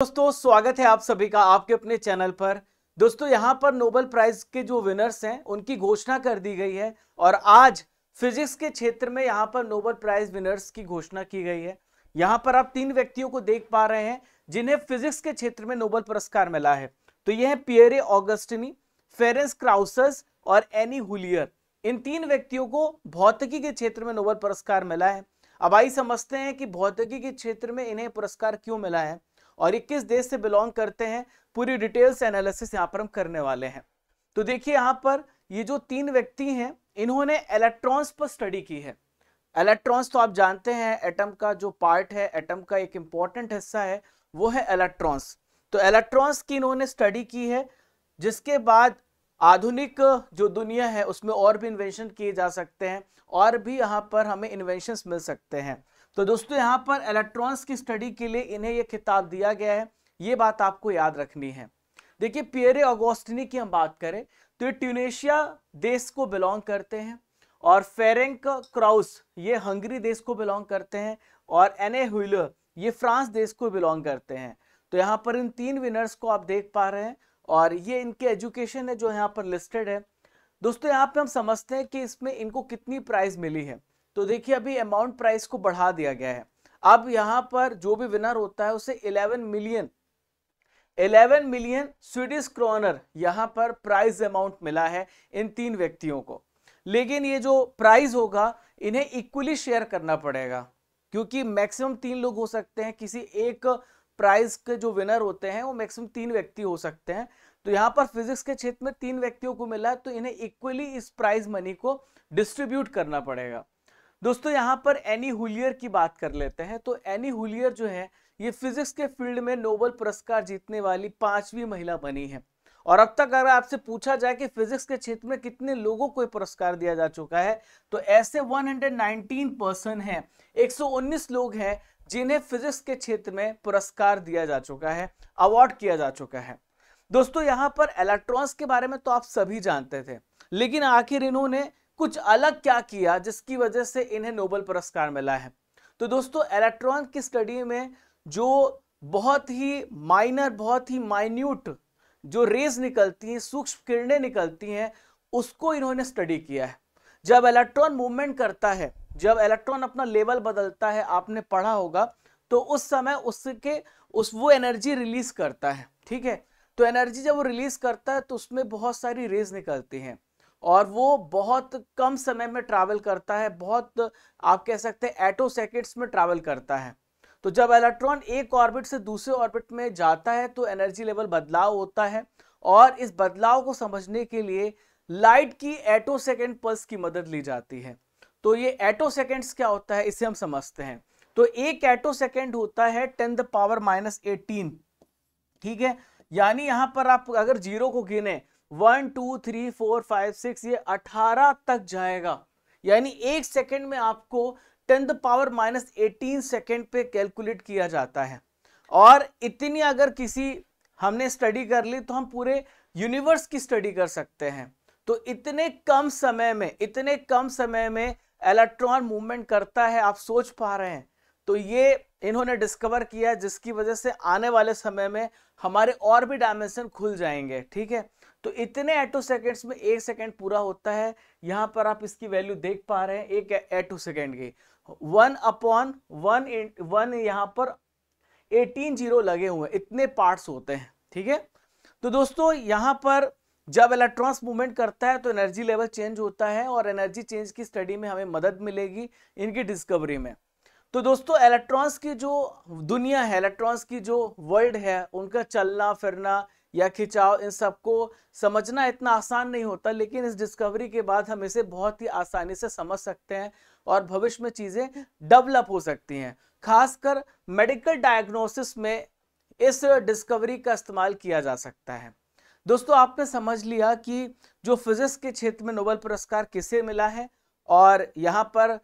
दोस्तों स्वागत है आप सभी का आपके अपने चैनल पर दोस्तों यहां पर नोबेल प्राइज के जो विनर्स हैं उनकी घोषणा कर दी गई है और आज फिजिक्स के क्षेत्र में यहां पर नोबेल प्राइज विनर्स की घोषणा की गई है यहां पर आप तीन व्यक्तियों को देख पा रहे हैं जिन्हें फिजिक्स के क्षेत्र में नोबेल पुरस्कार मिला है तो यह है पियरे ऑगस्टनी फेरेंस क्राउसस और एनी हुलियर इन तीन व्यक्तियों को भौतिकी के क्षेत्र में नोबेल पुरस्कार मिला है अब आई समझते हैं कि भौतिकी के क्षेत्र में इन्हें पुरस्कार क्यों मिला है और ये किस देश से बिलोंग करते हैं पूरी डिटेल्स एनालिसिस यहाँ पर हम करने वाले हैं तो देखिए यहाँ पर ये जो तीन व्यक्ति हैं इन्होंने इलेक्ट्रॉन्स पर स्टडी की है इलेक्ट्रॉन्स तो आप जानते हैं एटम का जो पार्ट है एटम का एक इम्पॉर्टेंट हिस्सा है वो है इलेक्ट्रॉन्स तो इलेक्ट्रॉन्स की इन्होंने स्टडी की है जिसके बाद आधुनिक जो दुनिया है उसमें और भी इन्वेंशन किए जा सकते हैं और भी यहाँ पर हमें इन्वेंशन मिल सकते हैं तो दोस्तों यहाँ पर इलेक्ट्रॉन्स की स्टडी के लिए इन्हें यह खिताब दिया गया है ये बात आपको याद रखनी है देखिए पियरे ऑगोस्टिनी की हम बात करें तो ये ट्यूनेशिया देश को बिलोंग करते हैं और फेरेंक क्राउस ये हंगरी देश को बिलोंग करते हैं और एने हुईल ये फ्रांस देश को बिलोंग करते हैं तो यहाँ पर इन तीन विनर्स को आप देख पा रहे हैं और ये इनके एजुकेशन है जो यहाँ पर लिस्टेड है दोस्तों यहाँ पे हम समझते हैं कि इसमें इनको कितनी प्राइज मिली है तो देखिए अभी अमाउंट प्राइस को बढ़ा दिया गया है अब यहां पर जो भी विनर होता है उसे 11 मिलियन 11 मिलियन स्वीडिश क्रोनर यहां पर प्राइज अमाउंट मिला है इन तीन व्यक्तियों को लेकिन ये जो प्राइज होगा इन्हें इक्वली शेयर करना पड़ेगा क्योंकि मैक्सिमम तीन लोग हो सकते हैं किसी एक प्राइज के जो विनर होते हैं वो मैक्सिमम तीन व्यक्ति हो सकते हैं तो यहां पर फिजिक्स के क्षेत्र में तीन व्यक्तियों को मिला तो इन्हें इक्वली इस प्राइज मनी को डिस्ट्रीब्यूट करना पड़ेगा दोस्तों यहाँ पर एनी हुलियर की बात कर लेते हैं तो एनी हुलियर जो है ये फिजिक्स के फील्ड में नोबल पुरस्कार जीतने वाली पांचवी महिला बनी है और अब तक अगर आपसे पूछा जाए कि फिजिक्स के क्षेत्र में कितने लोगों को पुरस्कार दिया जा चुका है तो ऐसे 119 पर्सन हैं 119 लोग हैं जिन्हें फिजिक्स के क्षेत्र में पुरस्कार दिया जा चुका है अवार्ड किया जा चुका है दोस्तों यहां पर इलेक्ट्रॉन्स के बारे में तो आप सभी जानते थे लेकिन आखिर इन्होंने कुछ अलग क्या किया जिसकी वजह से इन्हें नोबल पुरस्कार मिला है तो दोस्तों इलेक्ट्रॉन की स्टडी में जो बहुत ही माइनर बहुत ही माइन्यूट जो रेज निकलती हैं सूक्ष्म किरणें निकलती हैं उसको इन्होंने स्टडी किया है जब इलेक्ट्रॉन मूवमेंट करता है जब इलेक्ट्रॉन अपना लेवल बदलता है आपने पढ़ा होगा तो उस समय उसके उस वो एनर्जी रिलीज करता है ठीक है तो एनर्जी जब वो रिलीज करता है तो उसमें बहुत सारी रेज निकलती हैं और वो बहुत कम समय में ट्रैवल करता है बहुत आप कह सकते हैं एटो सेकेंड्स में ट्रैवल करता है तो जब इलेक्ट्रॉन एक ऑर्बिट से दूसरे ऑर्बिट में जाता है तो एनर्जी लेवल बदलाव होता है और इस बदलाव को समझने के लिए लाइट की एटो सेकेंड पल्स की मदद ली जाती है तो ये एटो सेकेंड्स क्या होता है इसे हम समझते हैं तो एक एटो सेकेंड होता है ten the power minus eighteen ठीक है यानी यहां पर आप अगर जीरो को गिने one two three four five six ये अठारह तक जाएगा यानी एक सेकेंड में आपको ten the power minus eighteen second पे कैलकुलेट किया जाता है और इतनी अगर किसी हमने स्टडी कर ली तो हम पूरे यूनिवर्स की स्टडी कर सकते हैं तो इतने कम समय में इतने कम समय में इलेक्ट्रॉन मूवमेंट करता है आप सोच पा रहे हैं तो ये इन्होंने डिस्कवर किया जिसकी वजह से आने वाले समय में हमारे और भी डायमेंशन खुल जाएंगे ठीक है तो इतने एटो सेकेंड्स में एक सेकेंड पूरा होता है यहाँ पर आप इसकी वैल्यू देख पा रहे हैं एक एटो सेकेंड की वन अपॉन वन वन यहाँ पर एटीन जीरो लगे हुए इतने पार्ट्स होते हैं ठीक है तो दोस्तों यहाँ पर जब इलेक्ट्रॉन्स मूवमेंट करता है तो एनर्जी लेवल चेंज होता है और एनर्जी चेंज की स्टडी में हमें मदद मिलेगी इनकी डिस्कवरी में तो दोस्तों इलेक्ट्रॉन्स की जो दुनिया है इलेक्ट्रॉन्स की जो वर्ल्ड है उनका चलना फिरना या खिंचाव इन सबको समझना इतना आसान नहीं होता लेकिन इस डिस्कवरी के बाद हम इसे बहुत ही आसानी से समझ सकते हैं और भविष्य में चीज़ें डेवलप हो सकती हैं खासकर मेडिकल डायग्नोसिस में इस डिस्कवरी का इस्तेमाल किया जा सकता है दोस्तों आपने समझ लिया कि जो फिजिक्स के क्षेत्र में नोबल पुरस्कार किसे मिला है और यहाँ पर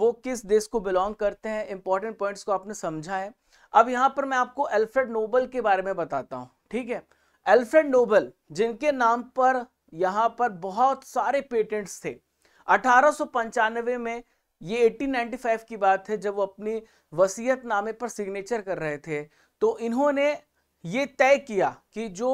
वो किस देश को बिलोंग करते हैं इंपॉर्टेंट पॉइंट्स को आपने समझा है अब यहाँ पर मैं आपको एल्फ्रेड नोबल के बारे में बताता हूँ ठीक है एल्फ्रेड नोबल जिनके नाम पर यहाँ पर बहुत सारे पेटेंट्स थे अठारह में ये 1895 की बात है जब वो अपनी वसीयत नामे पर सिग्नेचर कर रहे थे तो इन्होंने ये तय किया कि जो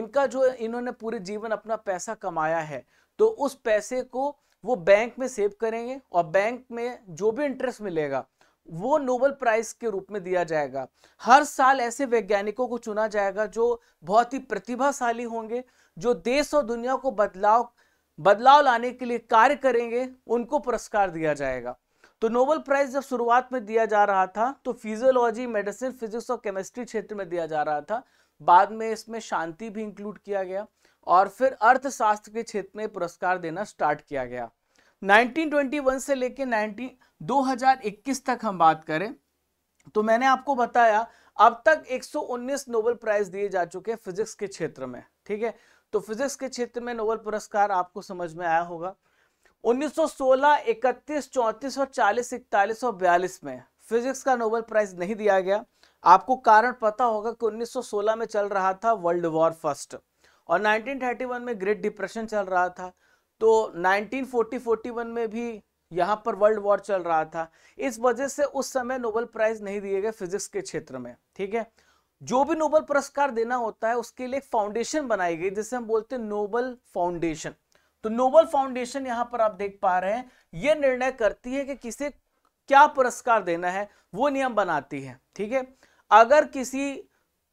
इनका जो इन्होंने पूरे जीवन अपना पैसा कमाया है तो उस पैसे को वो बैंक में सेव करेंगे और बैंक में जो भी इंटरेस्ट मिलेगा वो नोबल प्राइज के रूप में दिया जाएगा हर साल ऐसे वैज्ञानिकों को चुना जाएगा जो बहुत ही प्रतिभाशाली होंगे जो देश और दुनिया को बदलाव बदलाव लाने के लिए कार्य करेंगे उनको पुरस्कार दिया जाएगा तो नोबल प्राइज जब शुरुआत में दिया जा रहा था तो फिजियोलॉजी मेडिसिन फिजिक्स और केमिस्ट्री क्षेत्र में दिया जा रहा था बाद में इसमें शांति भी इंक्लूड किया गया और फिर अर्थशास्त्र के क्षेत्र में पुरस्कार देना स्टार्ट किया गया 1921 से लेकर 2021 तक हम बात करें तो मैंने आपको बताया अब तक 119 नोबेल प्राइज दिए जा चुके हैं फिजिक्स के क्षेत्र में ठीक है तो फिजिक्स के क्षेत्र में नोबेल पुरस्कार आपको समझ में आया होगा 1916, 31, 34 और 40, 41 और 42 में फिजिक्स का नोबेल प्राइज नहीं दिया गया आपको कारण पता होगा कि 1916 में चल रहा था वर्ल्ड वॉर फर्स्ट और 1931 में ग्रेट डिप्रेशन चल रहा था तो 1940-41 में भी यहाँ पर वर्ल्ड वॉर चल रहा था इस वजह से उस समय नोबेल प्राइज नहीं दिए गए फिजिक्स के क्षेत्र में ठीक है जो भी नोबल पुरस्कार देना होता है उसके लिए फाउंडेशन बनाई गई जिसे हम बोलते हैं नोबल फाउंडेशन तो नोबल फाउंडेशन यहां पर आप देख पा रहे हैं यह निर्णय करती है कि किसे क्या पुरस्कार देना है वो नियम बनाती है ठीक है अगर किसी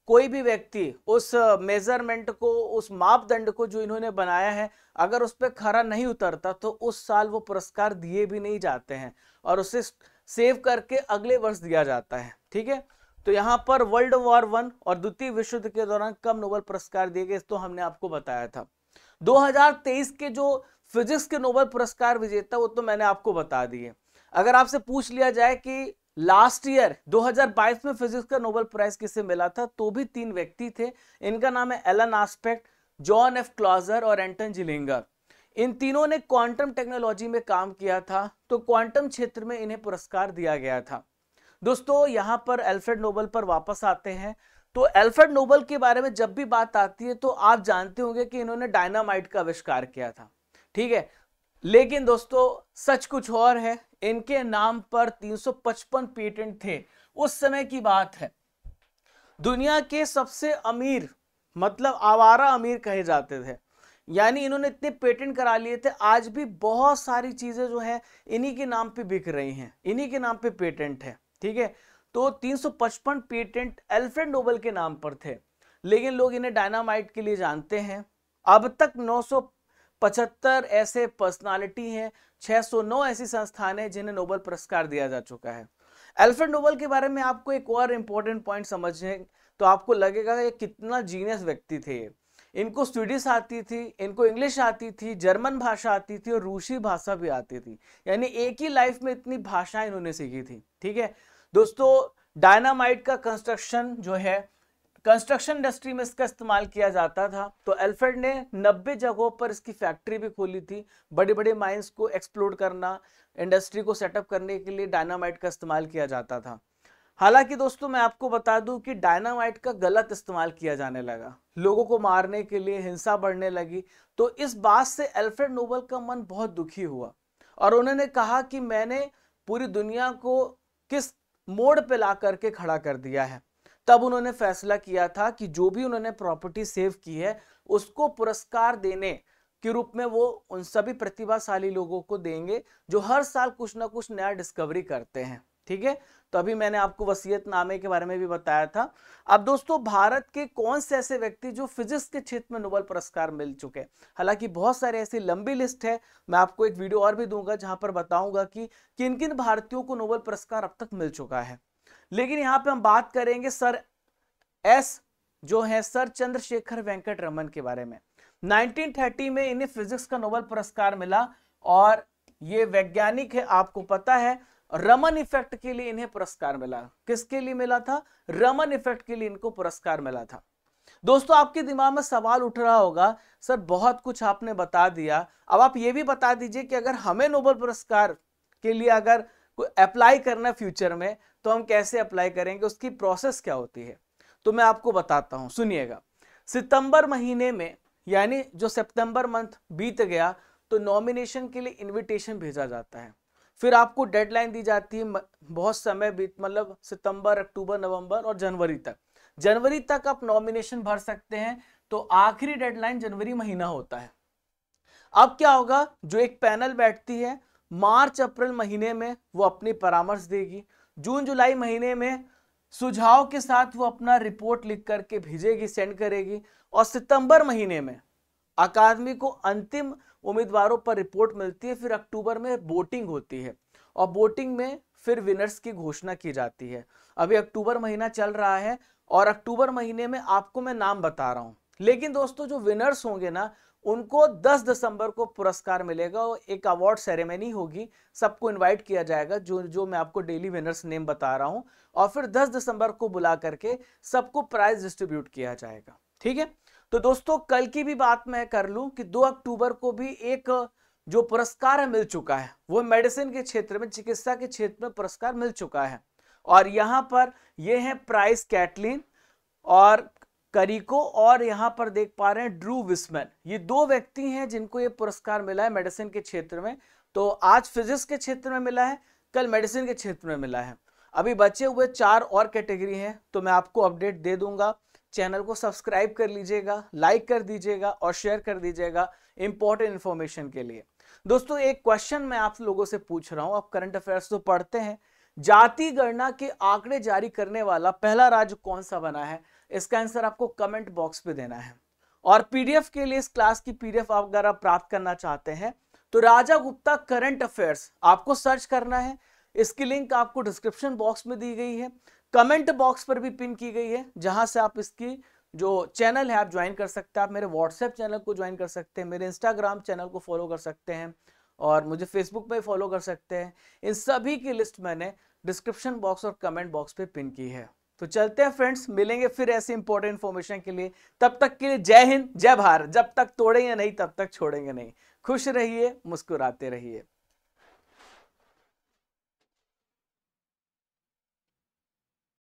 कोई भी व्यक्ति उस मेजरमेंट को उस मापदंड को जो इन्होंने बनाया है अगर उस पर खरा नहीं उतरता तो उस साल वो पुरस्कार दिए भी नहीं जाते हैं और उसे सेव करके अगले वर्ष दिया जाता है ठीक है तो यहाँ पर वर्ल्ड वॉर वन और द्वितीय विश्व युद्ध के दौरान कम नोबल पुरस्कार दिए गए तो हमने आपको बताया था 2023 के जो फिजिक्स के नोबल पुरस्कार विजेता वो तो मैंने आपको बता दिए अगर आपसे पूछ लिया जाए कि लास्ट ईयर 2022 में फिजिक्स का नोबेल प्राइज किसे मिला था तो भी तीन व्यक्ति थे इनका नाम है Alain Aspect John F Clauser और एंटन जिलिंगर इन तीनों ने क्वांटम टेक्नोलॉजी में काम किया था तो क्वांटम क्षेत्र में इन्हें पुरस्कार दिया गया था दोस्तों यहां पर एल्फ्रेड नोबल पर वापस आते हैं तो एल्फ्रेड नोबल के बारे में जब भी बात आती है तो आप जानते होंगे कि इन्होंने डायनामाइट का आविष्कार किया था ठीक है लेकिन दोस्तों सच कुछ और है इनके नाम पर 355 पेटेंट थे उस समय की बात है दुनिया के सबसे अमीर मतलब आवारा अमीर कहे जाते थे यानी इन्होंने इतने पेटेंट करा लिए थे आज भी बहुत सारी चीज़ें जो है इन्हीं के नाम पे बिक रही हैं इन्हीं के नाम पे पेटेंट है ठीक है तो 355 पेटेंट एल्फ्रेड नोबल के नाम पर थे लेकिन लोग इन्हें डायनामाइट के लिए जानते हैं अब तक पचहत्तर ऐसे पर्सनालिटी हैं 609 ऐसी संस्थान हैं जिन्हें नोबल पुरस्कार दिया जा चुका है एल्फ्रेड नोबल के बारे में आपको एक और इम्पोर्टेंट पॉइंट समझने तो आपको लगेगा ये कितना जीनियस व्यक्ति थे इनको स्वीडिश आती थी इनको इंग्लिश आती थी जर्मन भाषा आती थी और रूसी भाषा भी आती थी यानी एक ही लाइफ में इतनी भाषाएं इन्होंने सीखी थी ठीक है दोस्तों डायनामाइट का कंस्ट्रक्शन जो है कंस्ट्रक्शन इंडस्ट्री में इसका इस्तेमाल किया जाता था तो एल्फ्रेड ने 90 जगहों पर इसकी फैक्ट्री भी खोली थी बड़े बड़े माइंस को एक्सप्लोर करना इंडस्ट्री को सेटअप करने के लिए डायनामाइट का इस्तेमाल किया जाता था हालांकि दोस्तों मैं आपको बता दूं कि डायनामाइट का गलत इस्तेमाल किया जाने लगा लोगों को मारने के लिए हिंसा बढ़ने लगी तो इस बात से एल्फ्रेड नोबल का मन बहुत दुखी हुआ और उन्होंने कहा कि मैंने पूरी दुनिया को किस मोड़ पे ला करके खड़ा कर दिया है तब उन्होंने फैसला किया था कि जो भी उन्होंने प्रॉपर्टी सेव की है उसको पुरस्कार देने के रूप में वो उन सभी प्रतिभाशाली लोगों को देंगे जो हर साल कुछ ना कुछ नया डिस्कवरी करते हैं ठीक है तो अभी मैंने आपको वसीयत नामे के बारे में भी बताया था अब दोस्तों भारत के कौन से ऐसे व्यक्ति जो फिजिक्स के क्षेत्र में नोबल पुरस्कार मिल चुके हैं हालांकि बहुत सारे ऐसी लंबी लिस्ट है मैं आपको एक वीडियो और भी दूंगा जहां पर बताऊंगा कि किन किन भारतीयों को नोबल पुरस्कार अब तक मिल चुका है लेकिन यहां पे हम बात करेंगे सर एस जो है सर चंद्रशेखर वेंकट रमन के बारे में 1930 में इन्हें फिजिक्स का नोबल पुरस्कार मिला और ये वैज्ञानिक है आपको पता है रमन इफेक्ट के लिए इन्हें पुरस्कार मिला किसके लिए मिला था रमन इफेक्ट के लिए इनको पुरस्कार मिला था दोस्तों आपके दिमाग में सवाल उठ रहा होगा सर बहुत कुछ आपने बता दिया अब आप ये भी बता दीजिए कि अगर हमें नोबल पुरस्कार के लिए अगर कोई अप्लाई करना फ्यूचर में तो हम कैसे अप्लाई करेंगे उसकी प्रोसेस क्या होती है तो मैं आपको बताता हूँ सुनिएगा सितंबर महीने में यानी जो सितंबर मंथ बीत गया तो नॉमिनेशन के लिए इनविटेशन भेजा जाता है फिर आपको डेडलाइन दी जाती है बहुत समय बीत मतलब सितंबर अक्टूबर नवंबर और जनवरी तक जनवरी तक आप नॉमिनेशन भर सकते हैं तो आखिरी डेडलाइन जनवरी महीना होता है अब क्या होगा जो एक पैनल बैठती है मार्च अप्रैल महीने में वो अपनी परामर्श देगी जून जुलाई महीने में सुझाव के साथ वो अपना रिपोर्ट लिख करके भेजेगी सेंड करेगी और सितंबर महीने में अकादमी को अंतिम उम्मीदवारों पर रिपोर्ट मिलती है फिर अक्टूबर में वोटिंग होती है और वोटिंग में फिर विनर्स की घोषणा की जाती है अभी अक्टूबर महीना चल रहा है और अक्टूबर महीने में आपको मैं नाम बता रहा हूं लेकिन दोस्तों जो विनर्स होंगे ना उनको 10 दिसंबर को पुरस्कार मिलेगा और एक अवार्ड सेरेमनी होगी सबको इनवाइट किया जाएगा जो जो मैं आपको डेली विनर्स नेम बता रहा हूं और फिर 10 दिसंबर को बुला करके सबको प्राइज डिस्ट्रीब्यूट किया जाएगा ठीक है तो दोस्तों कल की भी बात मैं कर लूं कि 2 अक्टूबर को भी एक जो पुरस्कार मिल चुका है वो मेडिसिन के क्षेत्र में चिकित्सा के क्षेत्र में पुरस्कार मिल चुका है और यहाँ पर यह है प्राइस कैटलिन और करिको और यहाँ पर देख पा रहे हैं ड्रू विस्मैन ये दो व्यक्ति हैं जिनको ये पुरस्कार मिला है मेडिसिन के क्षेत्र में तो आज फिजिक्स के क्षेत्र में मिला है कल मेडिसिन के क्षेत्र में मिला है अभी बचे हुए चार और कैटेगरी हैं तो मैं आपको अपडेट दे दूंगा चैनल को सब्सक्राइब कर लीजिएगा लाइक कर दीजिएगा और शेयर कर दीजिएगा इंपॉर्टेंट इन्फॉर्मेशन के लिए दोस्तों एक क्वेश्चन मैं आप लोगों से पूछ रहा हूं आप करंट अफेयर्स तो पढ़ते हैं जाति गणना के आंकड़े जारी करने वाला पहला राज्य कौन सा बना है इसका आंसर आपको कमेंट बॉक्स पे देना है और पीडीएफ के लिए इस क्लास की पीडीएफ आप अगर आप प्राप्त करना चाहते हैं तो राजा गुप्ता करंट अफेयर्स आपको सर्च करना है इसकी लिंक आपको डिस्क्रिप्शन बॉक्स में दी गई है कमेंट बॉक्स पर भी पिन की गई है जहां से आप इसकी जो चैनल है आप ज्वाइन कर सकते हैं आप मेरे व्हाट्सएप चैनल को ज्वाइन कर सकते हैं मेरे इंस्टाग्राम चैनल को फॉलो कर सकते हैं और मुझे फेसबुक पर फॉलो कर सकते हैं इन सभी की लिस्ट मैंने डिस्क्रिप्शन बॉक्स और कमेंट बॉक्स पे पिन की है तो चलते हैं फ्रेंड्स मिलेंगे फिर ऐसे इंपॉर्टेंट इंफॉर्मेशन के लिए तब तक के लिए जय हिंद जय भारत जब तक तोड़ेंगे नहीं तब तक छोड़ेंगे नहीं खुश रहिए मुस्कुराते रहिए